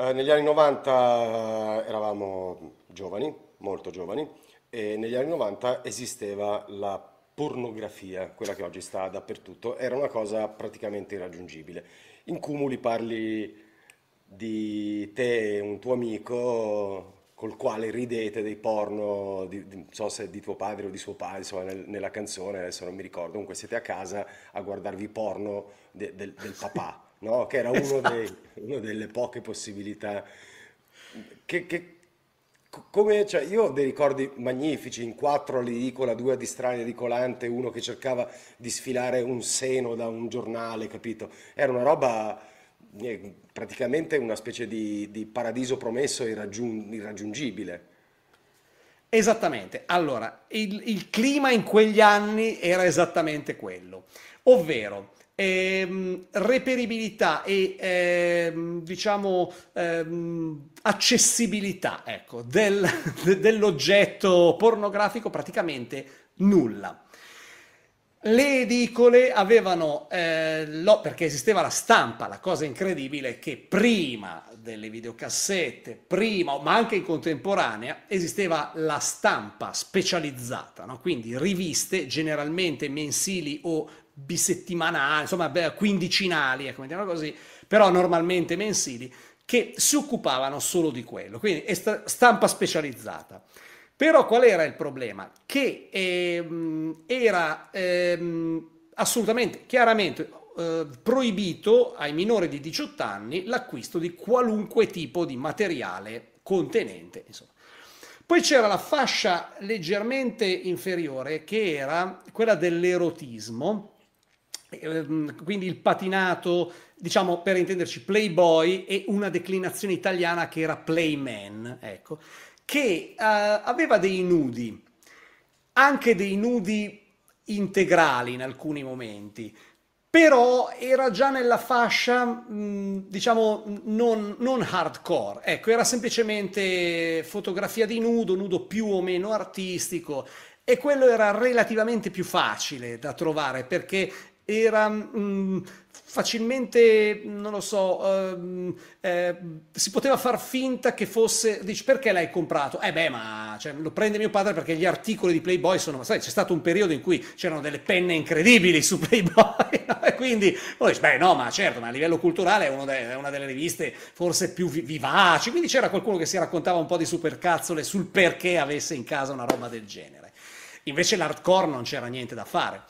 Eh, negli anni 90 eravamo giovani, molto giovani, e negli anni 90 esisteva la pornografia, quella che oggi sta dappertutto, era una cosa praticamente irraggiungibile. In cumuli parli di te e un tuo amico col quale ridete dei porno, di, di, non so se di tuo padre o di suo padre, insomma nel, nella canzone, adesso non mi ricordo, comunque siete a casa a guardarvi porno de, del, del papà. no? che era esatto. uno dei, una delle poche possibilità. Che, che, come, cioè, io ho dei ricordi magnifici, in quattro all'edicola, due a distrarre edicolante, uno che cercava di sfilare un seno da un giornale, capito? Era una roba eh, praticamente una specie di, di paradiso promesso e irraggiung irraggiungibile. Esattamente, allora il, il clima in quegli anni era esattamente quello, ovvero ehm, reperibilità e ehm, diciamo ehm, accessibilità ecco, del, dell'oggetto pornografico praticamente nulla. Le edicole avevano, eh, lo, perché esisteva la stampa, la cosa incredibile è che prima delle videocassette, prima, ma anche in contemporanea, esisteva la stampa specializzata, no? quindi riviste generalmente mensili o bisettimanali, insomma quindicinali, ecco, diciamo così, però normalmente mensili, che si occupavano solo di quello, quindi stampa specializzata. Però qual era il problema? Che ehm, era ehm, assolutamente, chiaramente eh, proibito ai minori di 18 anni l'acquisto di qualunque tipo di materiale contenente. Insomma. Poi c'era la fascia leggermente inferiore che era quella dell'erotismo, ehm, quindi il patinato, diciamo per intenderci Playboy e una declinazione italiana che era Playman, ecco che eh, aveva dei nudi, anche dei nudi integrali in alcuni momenti, però era già nella fascia, mh, mm, diciamo, non, non, hardcore. Ecco, era semplicemente fotografia di nudo, nudo più o meno artistico. E quello era relativamente più facile da trovare perché era mh, mm, facilmente, non lo so, uh, eh, si poteva far finta che fosse, dici perché l'hai comprato? Eh beh, ma cioè, lo prende mio padre perché gli articoli di Playboy sono, ma sai, c'è stato un periodo in cui c'erano delle penne incredibili su Playboy, no? e quindi, poi dici, beh no, ma certo, ma a livello culturale è, de- è una delle riviste forse più vi- vivaci, quindi c'era qualcuno che si raccontava un po' di supercazzole sul perché avesse in casa una roba del genere. Invece l'hardcore non c'era niente da fare.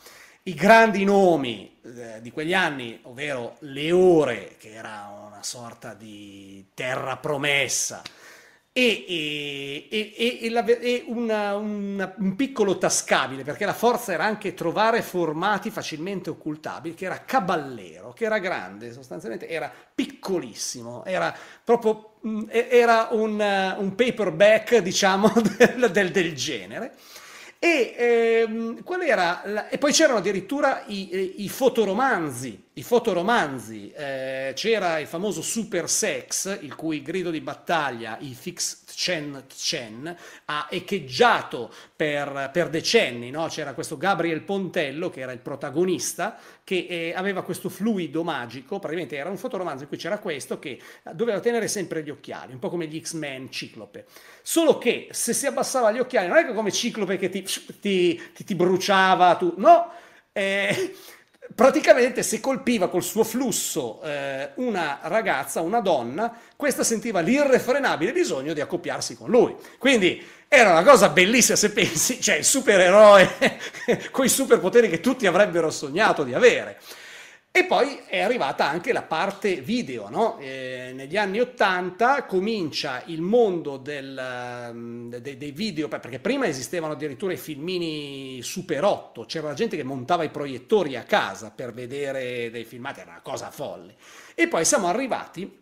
I grandi nomi eh, di quegli anni, ovvero Leore, che era una sorta di terra promessa, e, e, e, la, e una, una, un piccolo tascabile, perché la forza era anche trovare formati facilmente occultabili, che era Caballero, che era grande sostanzialmente, era piccolissimo, era proprio mm, era un, un paperback, diciamo, del, del, del genere. E, ehm, era, e poi c'erano addirittura i, eh, i fotoromanzi i fotoromanzi, eh, c'era il famoso Super Sex, il cui grido di battaglia, i Fix Chen Chen, ha echeggiato per, per decenni. No? C'era questo Gabriel Pontello, che era il protagonista, che eh, aveva questo fluido magico, praticamente era un fotoromanzo in cui c'era questo, che doveva tenere sempre gli occhiali, un po' come gli X-Men Ciclope. Solo che se si abbassava gli occhiali, non è che come Ciclope che ti, ti, ti, ti bruciava, tu, no? Eh, praticamente se colpiva col suo flusso eh, una ragazza, una donna, questa sentiva l'irrefrenabile bisogno di accoppiarsi con lui. Quindi era una cosa bellissima se pensi, cioè il supereroe con i superpoteri che tutti avrebbero sognato di avere. E poi è arrivata anche la parte video, no? eh, negli anni 80 comincia il mondo del, mm, de, dei video, perché prima esistevano addirittura i filmini Super 8, c'era gente che montava i proiettori a casa per vedere dei filmati, era una cosa folle. E poi siamo arrivati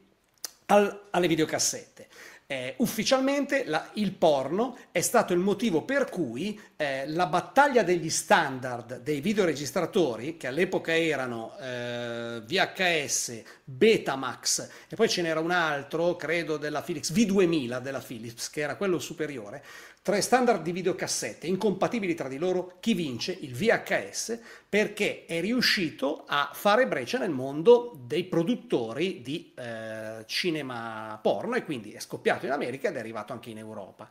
al, alle videocassette. Eh, ufficialmente la, il porno è stato il motivo per cui eh, la battaglia degli standard dei videoregistratori, che all'epoca erano eh, VHS, Betamax e poi ce n'era un altro, credo della Philips, V2000 della Philips, che era quello superiore, tre standard di videocassette incompatibili tra di loro, chi vince? Il VHS, perché è riuscito a fare breccia nel mondo dei produttori di eh, cinema porno e quindi è scoppiato in America ed è arrivato anche in Europa.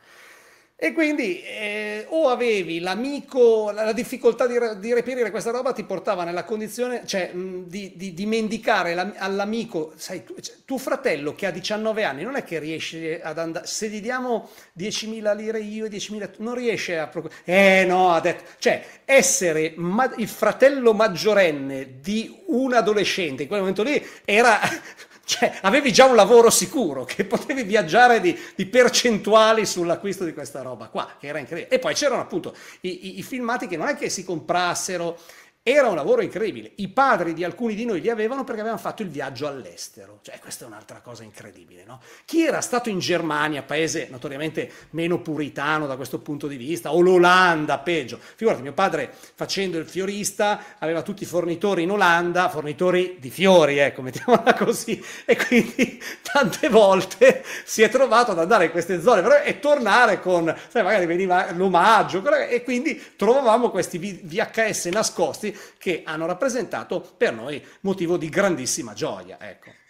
E quindi eh, o avevi l'amico, la difficoltà di, di, reperire questa roba ti portava nella condizione, cioè, mh, di, di, di, mendicare la, all'amico, sai, tu, cioè, tuo fratello che ha 19 anni non è che riesce ad andare, se gli diamo 10.000 lire io e 10.000 tu, non riesce a... Proc- eh no, ha detto, cioè, essere ma- il fratello maggiorenne di un adolescente in quel momento lì era... Cioè, avevi già un lavoro sicuro che potevi viaggiare di, di percentuali sull'acquisto di questa roba qua, che era incredibile. E poi c'erano appunto i, i, i filmati che non è che si comprassero era un lavoro incredibile. I padri di alcuni di noi li avevano perché avevano fatto il viaggio all'estero. Cioè, questa è un'altra cosa incredibile, no? Chi era stato in Germania, paese notoriamente meno puritano da questo punto di vista, o l'Olanda, peggio. Figurati, mio padre facendo il fiorista aveva tutti i fornitori in Olanda, fornitori di fiori, ecco, mettiamola così. E quindi tante volte si è trovato ad andare in queste zone e tornare con, sai, magari veniva l'omaggio, e quindi trovavamo questi VHS nascosti che hanno rappresentato per noi motivo di grandissima gioia. Ecco.